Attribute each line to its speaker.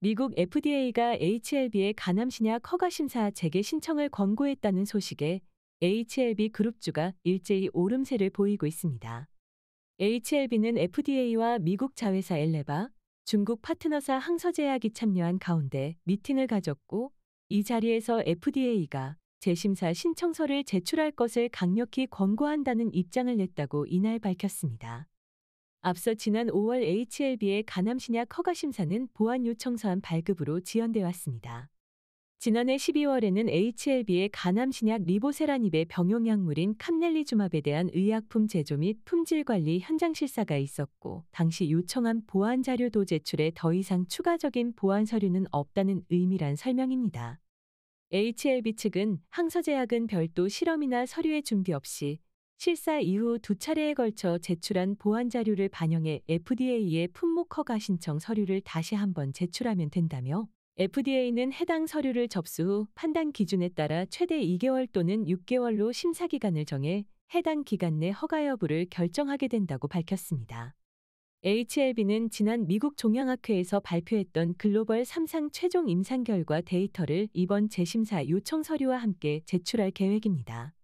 Speaker 1: 미국 FDA가 HLB의 간암신약 허가심사 재개 신청을 권고했다는 소식에 HLB 그룹주가 일제히 오름세를 보이고 있습니다. HLB는 FDA와 미국 자회사 엘레바, 중국 파트너사 항서제약이 참여한 가운데 미팅을 가졌고 이 자리에서 FDA가 재심사 신청서를 제출할 것을 강력히 권고한다는 입장을 냈다고 이날 밝혔습니다. 앞서 지난 5월 HLB의 간암신약 허가 심사는 보안 요청서한 발급으로 지연돼 왔습니다. 지난해 12월에는 HLB의 간암신약 리보세라닙의 병용약물인 캄넬리주맙에 대한 의약품 제조 및 품질관리 현장 실사가 있었고 당시 요청한 보안 자료도 제출해 더 이상 추가적인 보안 서류는 없다는 의미란 설명입니다. HLB 측은 항서제약은 별도 실험이나 서류의 준비 없이 실사 이후 두 차례에 걸쳐 제출한 보안 자료를 반영해 FDA에 품목 허가 신청 서류를 다시 한번 제출하면 된다며 FDA는 해당 서류를 접수 후 판단 기준에 따라 최대 2개월 또는 6개월로 심사 기간을 정해 해당 기간 내 허가 여부를 결정하게 된다고 밝혔습니다. HLB는 지난 미국 종양학회에서 발표했던 글로벌 3상 최종 임상 결과 데이터를 이번 재심사 요청 서류와 함께 제출할 계획입니다.